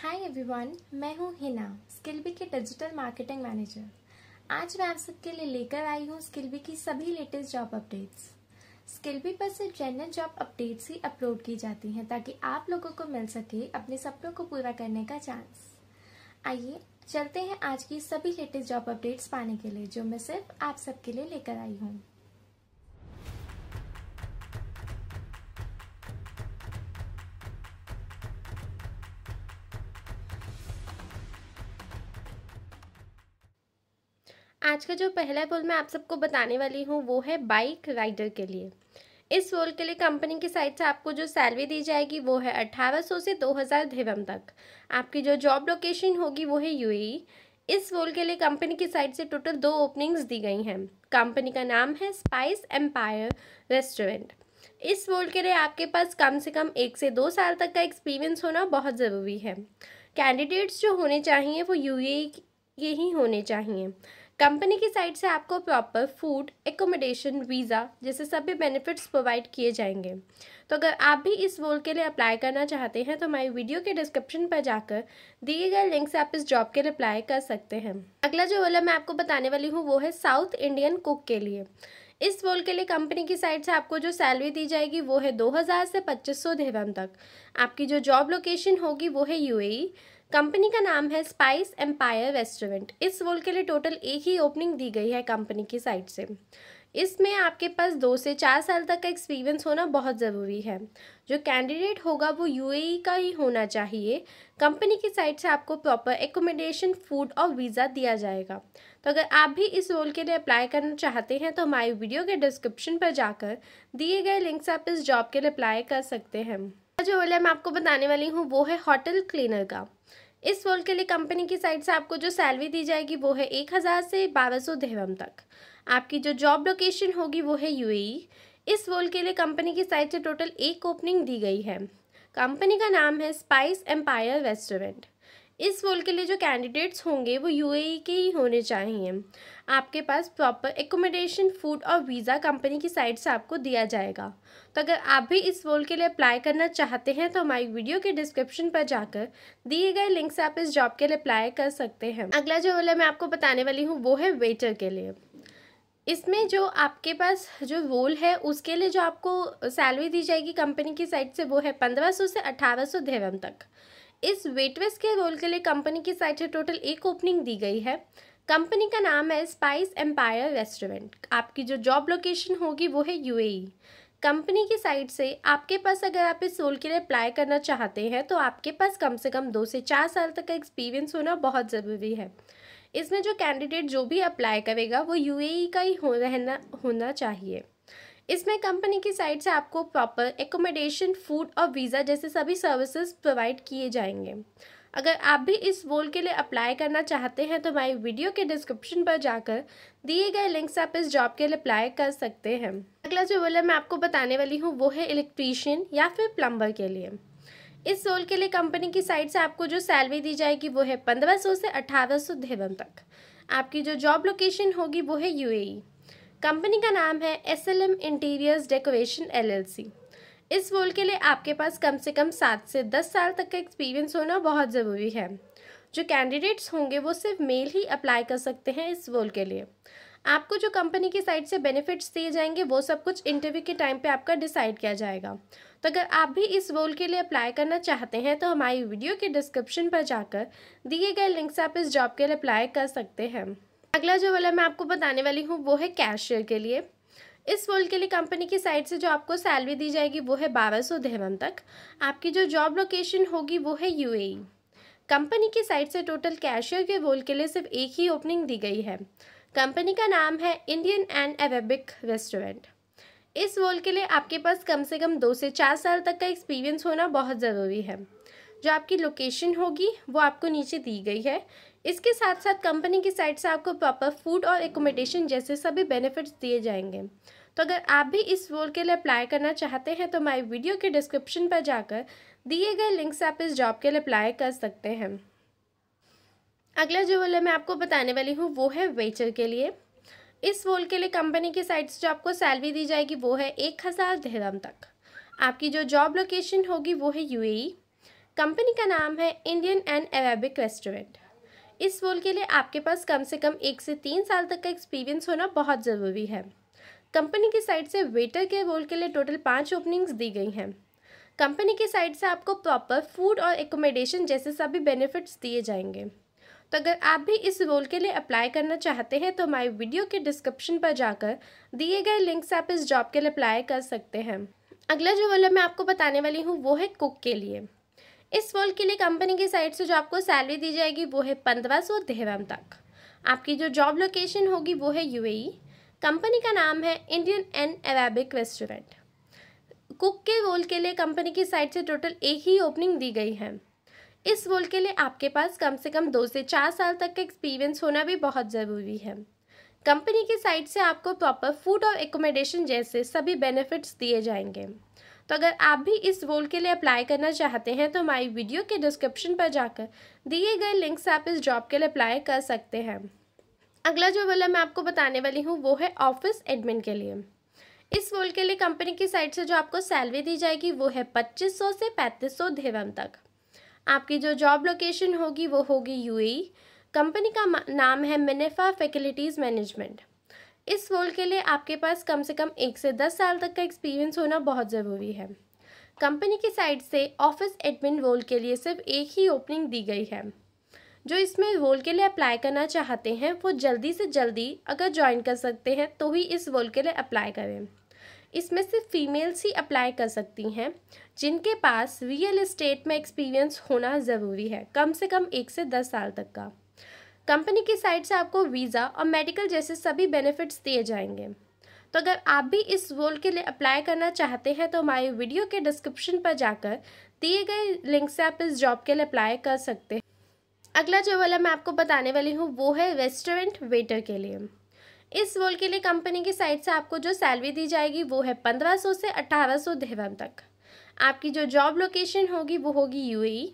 हाय everyone मैं हूँ Hina Skillbee के डिजिटल मार्केटिंग मैनेजर आज मैं आप सबके लिए लेकर आई हूँ स्किलबी की सभी लेटेस्ट जॉब अपडेट्स स्किलबी पर सिर्फ जनरल जॉब अपडेट्स ही अपलोड की जाती हैं ताकि आप लोगों को मिल सके अपने सपनों को पूरा करने का चांस आइए चलते हैं आज की सभी लेटेस्ट जॉब अपडेट्स पाने के लिए जो मैं सिर्फ आप सबके लिए लेकर आई हूँ आज का जो पहला पोल मैं आप सबको बताने वाली हूँ वो है बाइक राइडर के लिए इस रोल के लिए कंपनी की साइड से आपको जो सैलरी दी जाएगी वो है अट्ठारह सौ से दो हज़ार धेवम तक आपकी जो जॉब लोकेशन होगी वो है यूएई e। इस रोल के लिए कंपनी की साइड से टोटल दो ओपनिंग्स दी गई हैं कंपनी का नाम है स्पाइस एम्पायर रेस्टोरेंट इस रोल के लिए आपके पास कम से कम एक से दो साल तक का एक्सपीरियंस होना बहुत ज़रूरी है कैंडिडेट्स जो होने चाहिए वो यू e के ही होने चाहिए कंपनी की साइड से आपको प्रॉपर फूड एकोमोडेशन वीज़ा जैसे सभी बेनिफिट्स प्रोवाइड किए जाएंगे तो अगर आप भी इस रोल के लिए अप्लाई करना चाहते हैं तो हमारी वीडियो के डिस्क्रिप्शन पर जाकर दिए गए लिंक से आप इस जॉब के लिए अप्लाई कर सकते हैं अगला जो रोल मैं आपको बताने वाली हूँ वो है साउथ इंडियन कुक के लिए इस रोल के लिए कंपनी की साइड से आपको जो सैलरी दी जाएगी वो है दो से पच्चीस सौ तक आपकी जो जॉब लोकेशन होगी वो है यू कंपनी का नाम है स्पाइस एम्पायर रेस्टोरेंट इस रोल के लिए टोटल एक ही ओपनिंग दी गई है कंपनी की साइड से इसमें आपके पास दो से चार साल तक का एक्सपीरियंस होना बहुत ज़रूरी है जो कैंडिडेट होगा वो यूएई e का ही होना चाहिए कंपनी की साइड से आपको प्रॉपर एकोमोडेशन फूड और वीज़ा दिया जाएगा तो अगर आप भी इस रोल के लिए अप्लाई करना चाहते हैं तो हमारी वीडियो के डिस्क्रिप्शन पर जाकर दिए गए लिंक से आप इस जॉब के लिए अप्लाई कर सकते हैं जो वाला है मैं आपको बताने वाली हूँ वो है होटल क्लीनर का इस रोल के लिए कंपनी की साइड से आपको जो सैलरी दी जाएगी वो है एक हज़ार से बारह सौ दहरम तक आपकी जो जॉब लोकेशन होगी वो है यूएई e। इस रोल के लिए कंपनी की साइड से टोटल एक ओपनिंग दी गई है कंपनी का नाम है स्पाइस एम्पायर रेस्टोरेंट इस रोल के लिए जो कैंडिडेट्स होंगे वो यूएई e के ही होने चाहिए आपके पास प्रॉपर एकोमोडेशन फूड और वीज़ा कंपनी की साइट से आपको दिया जाएगा तो अगर आप भी इस रोल के लिए अप्लाई करना चाहते हैं तो हमारी वीडियो के डिस्क्रिप्शन पर जाकर दिए गए लिंक से आप इस जॉब के लिए अप्लाई कर सकते हैं अगला जो रोल है मैं आपको बताने वाली हूँ वो है वेटर के लिए इसमें जो आपके पास जो रोल है उसके लिए जो आपको सैलरी दी जाएगी कंपनी की साइड से वो है पंद्रह सौ से अठारह सौ तक इस वेटवेस के रोल के लिए कंपनी की साइट से टोटल एक ओपनिंग दी गई है कंपनी का नाम है स्पाइस एम्पायर रेस्टोरेंट आपकी जो जॉब लोकेशन होगी वो है यूएई कंपनी की साइट से आपके पास अगर आप इस रोल के लिए अप्लाई करना चाहते हैं तो आपके पास कम से कम दो से चार साल तक का एक्सपीरियंस होना बहुत ज़रूरी है इसमें जो कैंडिडेट जो भी अप्लाई करेगा वो यूएई का ही हो रहना होना चाहिए इसमें कंपनी की साइड से आपको प्रॉपर एकोमोडेशन फूड और वीज़ा जैसे सभी सर्विसेज प्रोवाइड किए जाएंगे अगर आप भी इस रोल के लिए अप्लाई करना चाहते हैं तो हमारी वीडियो के डिस्क्रिप्शन पर जाकर दिए गए लिंक से आप इस जॉब के लिए अप्लाई कर सकते हैं अगला जो रोल है मैं आपको बताने वाली हूँ वो है इलेक्ट्रीशियन या फिर प्लम्बर के लिए इस रोल के लिए कंपनी की साइड से आपको जो सैलरी दी जाएगी वो है पंद्रह सौ से अठारह सौ तक आपकी जो जॉब लोकेशन होगी वो है यू कंपनी का नाम है S L M interiors decoration L L C इस रोल के लिए आपके पास कम से कम सात से दस साल तक का एक्सपीरियंस होना बहुत ज़रूरी है जो कैंडिडेट्स होंगे वो सिर्फ मेल ही अप्लाई कर सकते हैं इस रोल के लिए आपको जो कंपनी की साइड से बेनिफिट्स दिए जाएंगे वो सब कुछ इंटरव्यू के टाइम पे आपका डिसाइड किया जाएगा तो अगर आप भी इस रोल के लिए अप्लाई करना चाहते हैं तो हमारी वीडियो के डिस्क्रिप्शन पर जाकर दिए गए लिंक से आप इस जॉब के लिए अप्लाई कर सकते हैं अगला जो वाला मैं आपको बताने वाली हूँ वो है कैशियर के लिए इस रोल के लिए कंपनी की साइड से जो आपको सैलरी दी जाएगी वो है बारह सौ देवन तक आपकी जो जॉब लोकेशन होगी वो है यूएई कंपनी e। की साइड से टोटल कैशियर के रोल के लिए सिर्फ एक ही ओपनिंग दी गई है कंपनी का नाम है इंडियन एंड अरेबिक रेस्टोरेंट इस रोल के लिए आपके पास कम से कम दो से चार साल तक का एक्सपीरियंस होना बहुत ज़रूरी है जो आपकी लोकेशन होगी वो आपको नीचे दी गई है इसके साथ साथ कंपनी की साइड से आपको प्रॉपर फूड और एकोमोडेशन जैसे सभी बेनिफिट्स दिए जाएंगे तो अगर आप भी इस रोल के लिए अप्लाई करना चाहते हैं तो माई वीडियो के डिस्क्रिप्शन पर जाकर दिए गए लिंक से आप इस जॉब के लिए अप्लाई कर सकते हैं अगला जो रोल मैं आपको बताने वाली हूँ वो है वेचर के लिए इस रोल के लिए कंपनी की साइड से जो आपको सैलरी दी जाएगी वो है एक हज़ार धर्म तक आपकी जो जॉब लोकेशन होगी वो है यूएई कंपनी e। का नाम है इंडियन एंड अरेबिक रेस्टोरेंट इस रोल के लिए आपके पास कम से कम एक से तीन साल तक का एक्सपीरियंस होना बहुत ज़रूरी है कंपनी की साइड से वेटर के रोल के लिए टोटल पाँच ओपनिंग्स दी गई हैं कंपनी की साइड से आपको प्रॉपर फूड और एकोमोडेशन जैसे सभी बेनिफिट्स दिए जाएंगे तो अगर आप भी इस रोल के लिए अप्लाई करना चाहते हैं तो माई वीडियो के डिस्क्रिप्शन पर जाकर दिए गए लिंक से आप इस जॉब के लिए अप्लाई कर सकते हैं अगला जो वाला मैं आपको बताने वाली हूँ वो है कुक के लिए इस रोल के लिए कंपनी की साइड से जो आपको सैलरी दी जाएगी वो है पंद्रह सौ दहरम तक आपकी जो जॉब लोकेशन होगी वो है यूएई कंपनी e। का नाम है Indian and Arabic restaurant cook के रोल के लिए कंपनी की साइड से टोटल एक ही ओपनिंग दी गई है इस रोल के लिए आपके पास कम से कम दो से चार साल तक का एक्सपीरियंस होना भी बहुत ज़रूरी है कंपनी की साइड से आपको प्रॉपर फूड और एकोमोडेशन जैसे सभी बेनिफिट्स दिए जाएंगे तो अगर आप भी इस रोल के लिए अप्लाई करना चाहते हैं तो हमारी वीडियो के डिस्क्रिप्शन पर जाकर दिए गए लिंक से आप इस जॉब के लिए अप्लाई कर सकते हैं अगला जो वाला मैं आपको बताने वाली हूँ वो है ऑफिस एडमिन के लिए इस रोल के लिए कंपनी की साइड से जो आपको सैलरी दी जाएगी वो है सौ से पैंतीस सौ धीरम तक आपकी जो जॉब लोकेशन होगी वो होगी यूएई कंपनी e। का नाम है मिनेफा फैसिलिटीज़ मैनेजमेंट इस रोल के लिए आपके पास कम से कम एक से दस साल तक का एक्सपीरियंस होना बहुत ज़रूरी है कंपनी की साइड से ऑफिस एडमिन रोल के लिए सिर्फ एक ही ओपनिंग दी गई है जो इसमें रोल के लिए अप्लाई करना चाहते हैं वो जल्दी से जल्दी अगर ज्वाइन कर सकते हैं तो ही इस रोल के लिए अप्लाई करें इसमें सिर्फ फीमेल्स ही अप्लाई कर सकती हैं जिनके पास रियल इस्टेट में एक्सपीरियंस होना ज़रूरी है कम से कम एक से दस साल तक का कंपनी की साइड से आपको वीज़ा और मेडिकल जैसे सभी बेनिफिट्स दिए जाएंगे तो अगर आप भी इस रोल के लिए अप्लाई करना चाहते हैं तो हमारे वीडियो के डिस्क्रिप्शन पर जाकर दिए गए लिंक से आप इस जॉब के लिए अप्लाई कर सकते हैं अगला जो वाला मैं आपको बताने वाली हूँ वो है रेस्टोरेंट वेटर के लिए इस रोल के लिए कंपनी की साइड से आपको जो सैलरी दी जाएगी वो है पंद्रह सौ से अठारह सौ dirham तक आपकी जो जॉब लोकेशन होगी वो होगी यूएई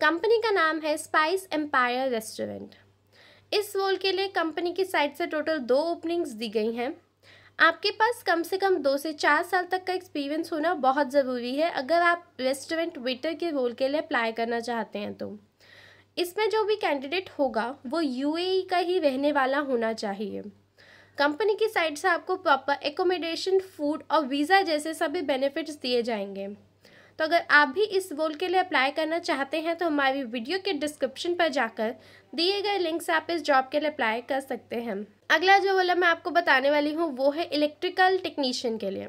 कंपनी e। का नाम है स्पाइस एम्पायर रेस्टोरेंट इस रोल के लिए कंपनी की साइड से टोटल दो ओपनिंग्स दी गई हैं आपके पास कम से कम दो से चार साल तक का एक्सपीरियंस होना बहुत ज़रूरी है अगर आप रेस्टोरेंट वेटर के रोल के लिए अप्लाई करना चाहते हैं तो इसमें जो भी कैंडिडेट होगा वो यूएई का ही रहने वाला होना चाहिए कंपनी की साइड से आपको प्रॉपर एकोमोडेशन फूड और वीज़ा जैसे सभी बेनिफिट्स दिए जाएंगे तो अगर आप भी इस रोल के लिए अप्लाई करना चाहते हैं तो हमारी वीडियो के डिस्क्रिप्शन पर जाकर दिए गए लिंक से आप इस जॉब के लिए अप्लाई कर सकते हैं अगला जो रोल मैं आपको बताने वाली हूँ वो है इलेक्ट्रिकल टेक्नीशियन के लिए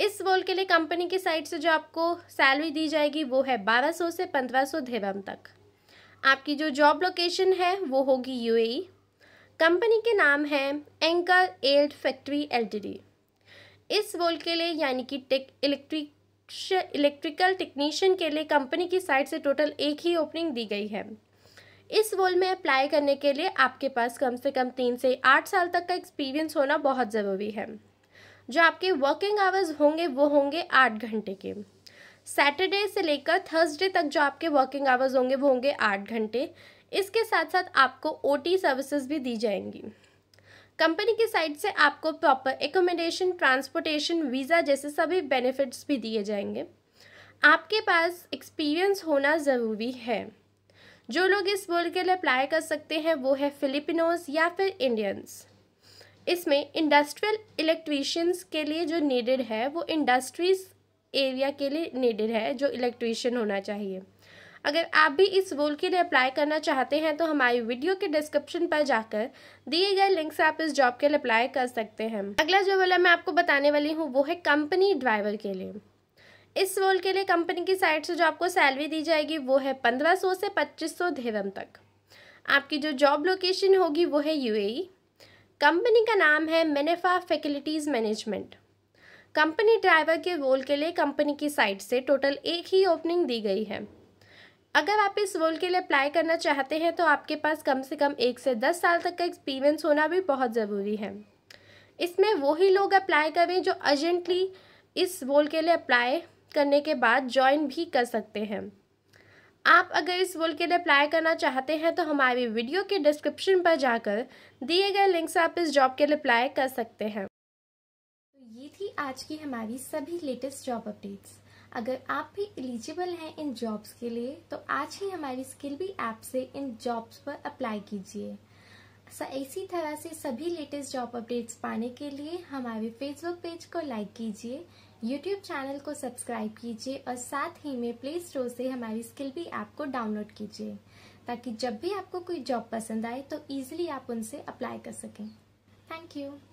इस रोल के लिए कंपनी की साइड से जो आपको सैलरी दी जाएगी वो है सौ से पंद्रह सौ तक आपकी जो जॉब लोकेशन है वो होगी ए कंपनी e। के नाम है एंकर एल्ड फैक्ट्री एल इस रोल के लिए यानी कि टेक इलेक्ट्रिक दक्ष इलेक्ट्रिकल टेक्नीशियन के लिए कंपनी की साइड से टोटल एक ही ओपनिंग दी गई है इस रोल में अप्लाई करने के लिए आपके पास कम से कम तीन से आठ साल तक का एक्सपीरियंस होना बहुत ज़रूरी है जो आपके वर्किंग आवर्स होंगे वो होंगे आठ घंटे के सैटरडे से लेकर थर्सडे तक जो आपके वर्किंग आवर्स होंगे वो होंगे आठ घंटे इसके साथ साथ आपको ओ सर्विसेज भी दी जाएंगी कंपनी की साइड से आपको प्रॉपर एकोमोडेशन ट्रांसपोर्टेशन वीज़ा जैसे सभी बेनिफिट्स भी दिए जाएंगे आपके पास एक्सपीरियंस होना ज़रूरी है जो लोग इस वर्ल्ड के लिए अप्लाई कर सकते हैं वो है फिलिपिनोज या फिर इंडियंस इसमें इंडस्ट्रियल इलेक्ट्रीशियंस के लिए जो नीडेड है वो इंडस्ट्रीज एरिया के लिए नीडेड है जो इलेक्ट्रीशियन होना चाहिए अगर आप भी इस रोल के लिए अप्लाई करना चाहते हैं तो हमारी वीडियो के डिस्क्रिप्शन पर जाकर दिए गए लिंक से आप इस जॉब के लिए अप्लाई कर सकते हैं अगला जो वाला मैं आपको बताने वाली हूँ वो है कंपनी ड्राइवर के लिए इस रोल के लिए कंपनी की साइड से जो आपको सैलरी दी जाएगी वो है पंद्रह सौ से पच्चीस सौ धीरम तक आपकी जो जॉब लोकेशन होगी वो है यू कंपनी e। का नाम है मेनेफा फैकल्टीज़ मैनेजमेंट कंपनी ड्राइवर के रोल के लिए कंपनी की साइड से टोटल एक ही ओपनिंग दी गई है अगर आप इस रोल के लिए अप्लाई करना चाहते हैं तो आपके पास कम से कम एक से दस साल तक का एक्सपीरियंस होना भी बहुत ज़रूरी है इसमें वही लोग अप्लाई करें जो अर्जेंटली इस रोल के लिए अप्लाई करने के बाद ज्वाइन भी कर सकते हैं आप अगर इस रोल के लिए अप्लाई करना चाहते हैं तो हमारी वीडियो के डिस्क्रिप्शन पर जाकर दिए गए लिंक से आप इस जॉब के लिए अप्लाई कर सकते हैं तो ये थी आज की हमारी सभी लेटेस्ट जॉब अपडेट्स अगर आप भी एलिजिबल हैं इन जॉब्स के लिए तो आज ही हमारी स्किल भी ऐप से इन जॉब्स पर अप्लाई कीजिए इसी तरह से सभी लेटेस्ट जॉब अपडेट्स पाने के लिए हमारे फेसबुक पेज को लाइक कीजिए यूट्यूब चैनल को सब्सक्राइब कीजिए और साथ ही में प्ले स्टोर से हमारी स्किल भी ऐप को डाउनलोड कीजिए ताकि जब भी आपको कोई जॉब पसंद आए तो ईजिली आप उनसे अप्लाई कर सकें थैंक यू